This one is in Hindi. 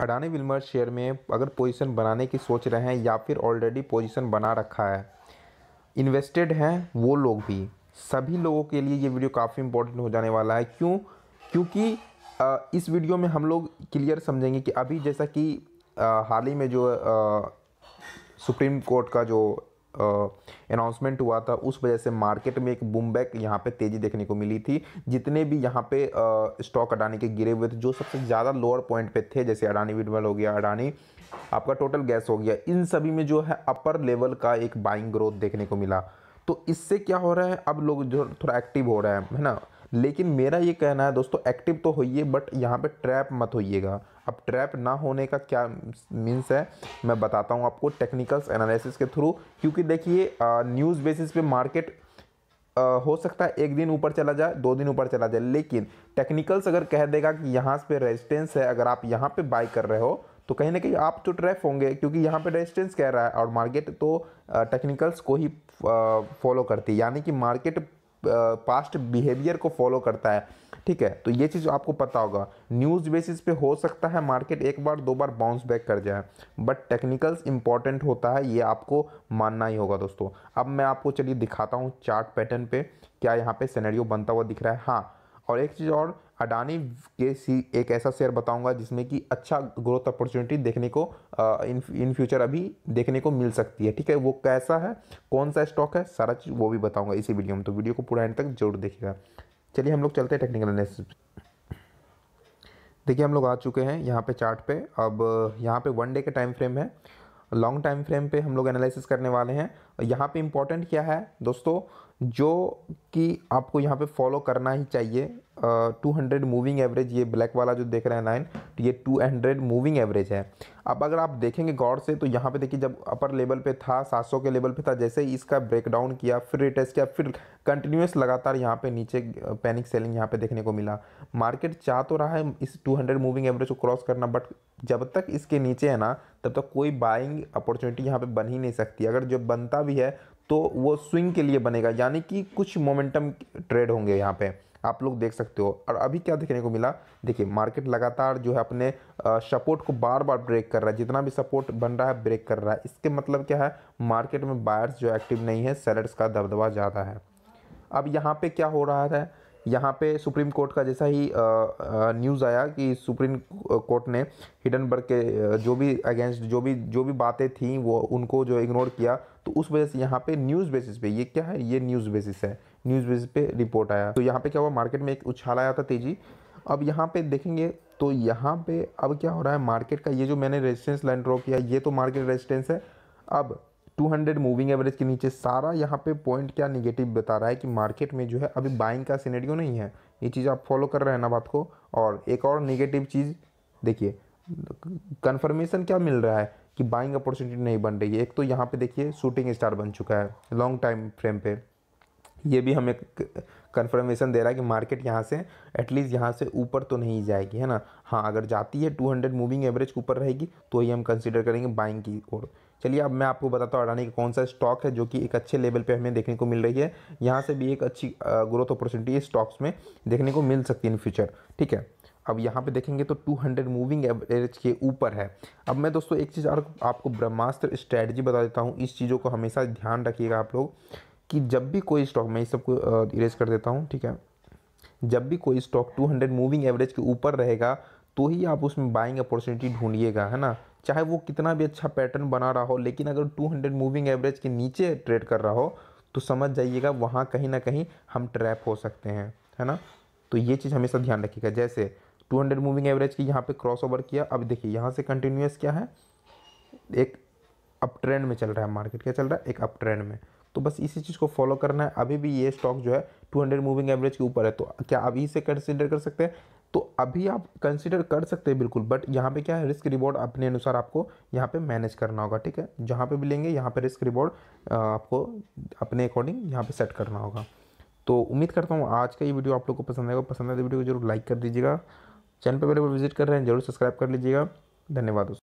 अडानी विल्मर शेयर में अगर पोजीशन बनाने की सोच रहे हैं या फिर ऑलरेडी पोजीशन बना रखा है इन्वेस्टेड हैं वो लोग भी सभी लोगों के लिए ये वीडियो काफ़ी इंपॉर्टेंट हो जाने वाला है क्यों क्योंकि इस वीडियो में हम लोग क्लियर समझेंगे कि अभी जैसा कि हाल ही में जो सुप्रीम कोर्ट का जो अनाउंसमेंट हुआ था उस वजह से मार्केट में एक बुमबैक यहाँ पे तेज़ी देखने को मिली थी जितने भी यहाँ पे स्टॉक अडानी के गिरे हुए थे जो सबसे ज़्यादा लोअर पॉइंट पे थे जैसे अडानी विडमल हो गया अडानी आपका टोटल गैस हो गया इन सभी में जो है अपर लेवल का एक बाइंग ग्रोथ देखने को मिला तो इससे क्या हो रहा है अब लोग जो थोड़ा एक्टिव हो रहे हैं है ना लेकिन मेरा ये कहना है दोस्तों एक्टिव तो होइए बट यहाँ पे ट्रैप मत होइएगा अब ट्रैप ना होने का क्या मीन्स है मैं बताता हूँ आपको टेक्निकल्स एनालिसिस के थ्रू क्योंकि देखिए न्यूज़ बेसिस पे मार्केट आ, हो सकता है एक दिन ऊपर चला जाए दो दिन ऊपर चला जाए लेकिन टेक्निकल्स अगर कह देगा कि यहाँ पे रेजिस्टेंस है अगर आप यहाँ पर बाई कर रहे हो तो कहीं ना कहीं आप तो ट्रैप होंगे क्योंकि यहाँ पे रेजिस्टेंस कह रहा है और मार्केट तो टेक्निकल्स को ही फॉलो करती है यानी कि मार्केट पास्ट बिहेवियर को फॉलो करता है ठीक है तो ये चीज़ आपको पता होगा न्यूज़ बेसिस पे हो सकता है मार्केट एक बार दो बार बाउंस बैक कर जाए बट टेक्निकल्स इंपॉर्टेंट होता है ये आपको मानना ही होगा दोस्तों अब मैं आपको चलिए दिखाता हूँ चार्ट पैटर्न पे क्या यहाँ पे सिनेरियो बनता हुआ दिख रहा है हाँ और एक चीज़ और अडानी के सी एक ऐसा शेयर बताऊंगा जिसमें कि अच्छा ग्रोथ अपॉर्चुनिटी देखने को इन इन फ्यूचर अभी देखने को मिल सकती है ठीक है वो कैसा है कौन सा स्टॉक है सारा चीज़ वो भी बताऊंगा इसी वीडियो में तो वीडियो को पूरा एंड तक जरूर देखिएगा चलिए हम लोग चलते हैं टेक्निकल एनालिसिस देखिए हम लोग आ चुके हैं यहाँ पे चार्ट अब यहाँ पर वन डे के टाइम फ्रेम है लॉन्ग टाइम फ्रेम पे हम लोग एनालिसिस करने वाले हैं और यहाँ पे इम्पॉर्टेंट क्या है दोस्तों जो कि आपको यहाँ पे फॉलो करना ही चाहिए टू हंड्रेड मूविंग एवरेज ये ब्लैक वाला जो देख रहे हैं लाइन तो ये टू हंड्रेड मूविंग एवरेज है अब अगर आप देखेंगे गौर से तो यहाँ पे देखिए जब अपर लेवल पे था सात सौ के लेवल पे था जैसे ही इसका ब्रेकडाउन किया फिर रिटेस्ट किया फिर कंटिन्यूस लगातार यहाँ पे नीचे पैनिक सेलिंग यहाँ पे देखने को मिला मार्केट चाह तो रहा है इस टू मूविंग एवरेज को क्रॉस करना बट जब तक इसके नीचे है ना तब तक कोई बाइंग अपॉर्चुनिटी यहाँ पर बन ही नहीं सकती अगर जब बनता भी है तो वो स्विंग के लिए बनेगा यानी कि कुछ मोमेंटम ट्रेड होंगे यहाँ पर आप लोग देख सकते हो और अभी क्या देखने को मिला देखिए मार्केट लगातार जो है अपने सपोर्ट को बार बार ब्रेक कर रहा है जितना भी सपोर्ट बन रहा है ब्रेक कर रहा है इसके मतलब क्या है मार्केट में बायर्स जो एक्टिव नहीं है सेलर्स का दबदबा ज़्यादा है अब यहाँ पे क्या हो रहा है यहाँ पे सुप्रीम कोर्ट का जैसा ही न्यूज़ आया कि सुप्रीम कोर्ट ने हिडनबर्ग के जो भी अगेंस्ट जो भी जो भी बातें थी वो उनको जो इग्नोर किया तो उस वजह से यहाँ पे न्यूज़ बेसिस पे ये क्या है ये न्यूज़ बेसिस है न्यूज़ बेस पे रिपोर्ट आया तो यहाँ पे क्या हुआ मार्केट में एक उछाल आया था तेज़ी अब यहाँ पे देखेंगे तो यहाँ पे अब क्या हो रहा है मार्केट का ये जो मैंने रेजिस्टेंस लाइन ड्रॉ किया ये तो मार्केट रेजिस्टेंस है अब 200 मूविंग एवरेज के नीचे सारा यहाँ पे पॉइंट क्या निगेटिव बता रहा है कि मार्केट में जो है अभी बाइंग का सिनेरियो नहीं है ये चीज़ आप फॉलो कर रहे हैं ना बात को और एक और निगेटिव चीज़ देखिए कन्फर्मेशन क्या मिल रहा है कि बाइंग अपॉर्चुनिटी नहीं बन रही है एक तो यहाँ पे देखिए शूटिंग स्टार बन चुका है लॉन्ग टाइम फ्रेम पे ये भी हमें कन्फर्मेशन दे रहा है कि मार्केट यहाँ से एटलीस्ट यहाँ से ऊपर तो नहीं जाएगी है ना हाँ अगर जाती है 200 मूविंग एवरेज के ऊपर रहेगी तो ही हम कंसिडर करेंगे बाइंग की ओर चलिए अब मैं आपको बताता हूँ अडानी का कौन सा स्टॉक है जो कि एक अच्छे लेवल पे हमें देखने को मिल रही है यहाँ से भी एक अच्छी ग्रोथ अपॉर्चुनिटी स्टॉक्स में देखने को मिल सकती है इन फ्यूचर ठीक है अब यहाँ पे देखेंगे तो 200 मूविंग एवरेज के ऊपर है अब मैं दोस्तों एक चीज़ और आपको ब्रह्मास्त्र स्ट्रेटजी बता देता हूँ इस चीज़ों को हमेशा ध्यान रखिएगा आप लोग कि जब भी कोई स्टॉक मैं इस सबको इरेज कर देता हूँ ठीक है जब भी कोई स्टॉक 200 मूविंग एवरेज के ऊपर रहेगा तो ही आप उसमें बाइंग अपॉर्चुनिटी ढूंढिएगा है ना चाहे वो कितना भी अच्छा पैटर्न बना रहा हो लेकिन अगर 200 मूविंग एवरेज के नीचे ट्रेड कर रहा हो तो समझ जाइएगा वहाँ कहीं ना कहीं हम ट्रैप हो सकते हैं है ना तो ये चीज़ हमेशा ध्यान रखिएगा जैसे 200 मूविंग एवरेज की यहाँ पे क्रॉस ओवर किया अब देखिए यहाँ से कंटिन्यूस क्या है एक अप ट्रेंड में चल रहा है मार्केट क्या चल रहा है एक अप ट्रेंड में तो बस इसी चीज़ को फॉलो करना है अभी भी ये स्टॉक जो है 200 मूविंग एवरेज के ऊपर है तो क्या अभी से कंसिडर कर सकते हैं तो अभी आप कंसिडर कर सकते हैं बिल्कुल बट यहाँ पे क्या है रिस्क रिवॉर्ड अपने अनुसार आपको यहाँ पे मैनेज करना होगा ठीक है जहाँ पे भी लेंगे यहाँ पे रिस्क रिवॉर्ड आपको अपने अकॉर्डिंग यहाँ पे सेट करना होगा तो उम्मीद करता हूँ आज का ये वीडियो आप लोग को पसंद आएगा पसंद आए तो वीडियो को जरूर लाइक कर दीजिएगा चैनल पर पहले विजिट कर रहे हैं जरूर सब्सक्राइब कर लीजिएगा धन्यवाद